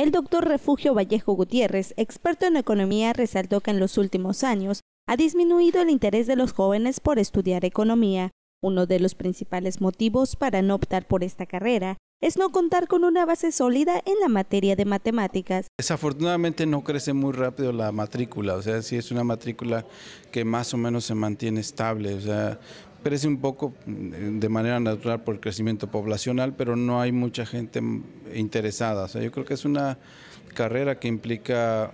El doctor Refugio Vallejo Gutiérrez, experto en economía, resaltó que en los últimos años ha disminuido el interés de los jóvenes por estudiar economía. Uno de los principales motivos para no optar por esta carrera es no contar con una base sólida en la materia de matemáticas. Desafortunadamente no crece muy rápido la matrícula, o sea, sí es una matrícula que más o menos se mantiene estable, o sea, crece un poco mm, de manera natural por el crecimiento poblacional, pero no hay mucha gente mm, interesada. O sea, yo creo que es una carrera que implica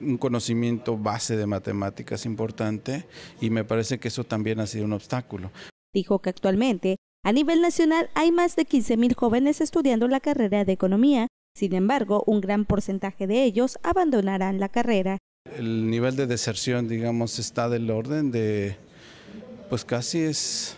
un conocimiento base de matemáticas importante y me parece que eso también ha sido un obstáculo. Dijo que actualmente a nivel nacional hay más de 15.000 jóvenes estudiando la carrera de economía, sin embargo, un gran porcentaje de ellos abandonarán la carrera. El nivel de deserción, digamos, está del orden de, pues casi es,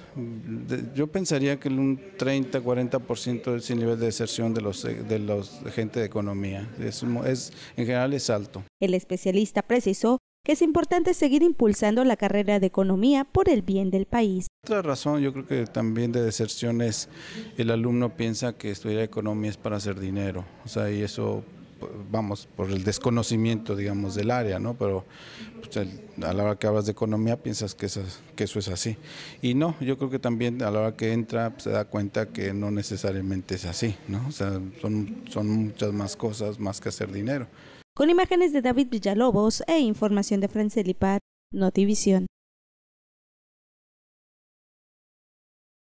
yo pensaría que un 30-40% es el nivel de deserción de los de los gente de economía. es, en general es alto. El especialista precisó que es importante seguir impulsando la carrera de economía por el bien del país. Otra razón, yo creo que también de deserción es el alumno piensa que estudiar economía es para hacer dinero, o sea, y eso vamos, por el desconocimiento, digamos, del área, ¿no? Pero pues, a la hora que hablas de economía piensas que, eso es así. Y no, yo creo que también a la hora que entra pues, se da cuenta que no necesariamente es así, ¿no? O sea, son, son muchas más cosas más que hacer dinero. Con imágenes de David Villalobos e información de Francelipat, Notivisión.